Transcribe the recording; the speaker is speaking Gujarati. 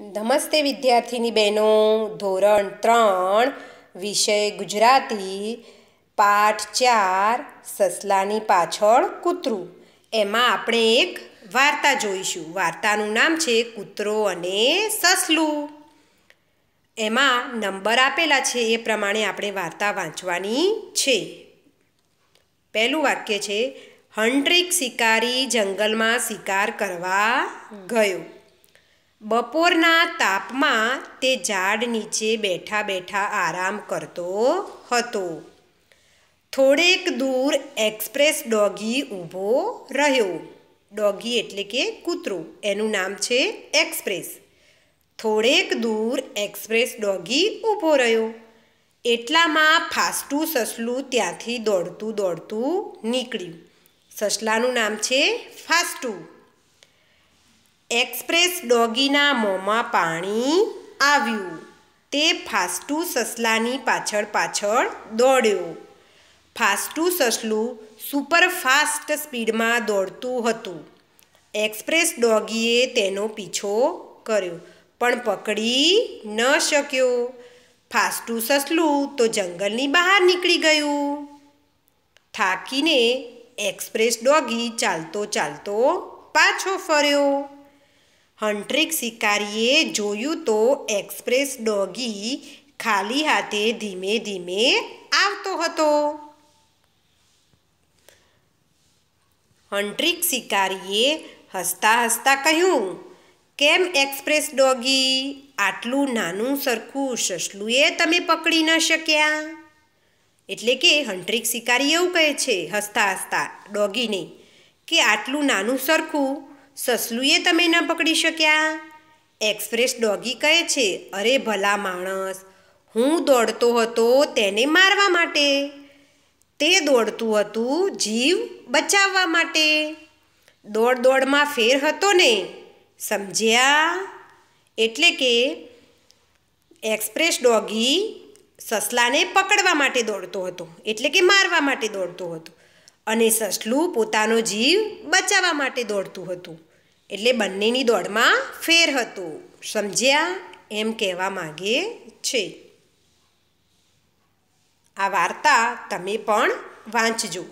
નમસ્તે વિદ્યાર્થીની બહેનો ધોરણ ત્રણ વિષય ગુજરાતી પાઠ ચાર સસલાની પાછળ કૂતરું એમાં આપણે એક વાર્તા જોઈશું વાર્તાનું નામ છે કૂતરો અને સસલું એમાં નંબર આપેલા છે એ પ્રમાણે આપણે વાર્તા વાંચવાની છે પહેલું વાક્ય છે હંડ્રિક શિકારી જંગલમાં શિકાર કરવા ગયો બપોરના તાપમાં તે ઝાડ નીચે બેઠા બેઠા આરામ કરતો હતો થોડેક દૂર એક્સપ્રેસ ડોગી ઊભો રહ્યો ડોગી એટલે કે કૂતરો એનું નામ છે એક્સપ્રેસ થોડેક દૂર એક્સપ્રેસ ડોગી ઊભો રહ્યો એટલામાં ફાસ્ટું સસલું ત્યાંથી દોડતું દોડતું નીકળ્યું સસલાનું નામ છે ફાસ્ટું એક્સપ્રેસ ડોગીના મોંમાં પાણી આવ્યું તે ફાસ્ટુ સસલાની પાછળ પાછળ દોડ્યો ફાસ્ટુ સસલું સુપર ફાસ્ટ સ્પીડમાં દોડતું હતું એક્સપ્રેસ ડોગીએ તેનો પીછો કર્યો પણ પકડી ન શક્યો ફાસ્ટુ સસલું તો જંગલની બહાર નીકળી ગયું થાકીને એક્સપ્રેસ ડોગી ચાલતો ચાલતો પાછો ફર્યો હન્ટ્રિક શિકારીએ જોયું તો એક્સપ્રેસ ડોગી ખાલી હાથે ધીમે ધીમે આવતો હતો હંટ્રિક શિકારીએ હસતા હસતા કહ્યું કેમ એક્સપ્રેસ ડોગી આટલું નાનું સરખું સસલુએ તમે પકડી ન શક્યા એટલે કે હન્ટ્રિક શિકારી એવું કહે છે હસતા હસતા ડોગીને કે આટલું નાનું સરખું સસલુએ તમે ન પકડી શક્યા એક્સપ્રેસ ડોગી કહે છે અરે ભલા માણસ હું દોડતો હતો તેને મારવા માટે તે દોડતું હતું જીવ બચાવવા માટે દોડ દોડમાં ફેર હતો ને સમજ્યા એટલે કે એક્સપ્રેસ ડોગી સસલાને પકડવા માટે દોડતો હતો એટલે કે મારવા માટે દોડતો હતો અને સસલું પોતાનો જીવ બચાવવા માટે દોડતું હતું એટલે બંનેની દોડમાં ફેર હતો સમજ્યા એમ કહેવા માગે છે આ વાર્તા તમે પણ વાંચજો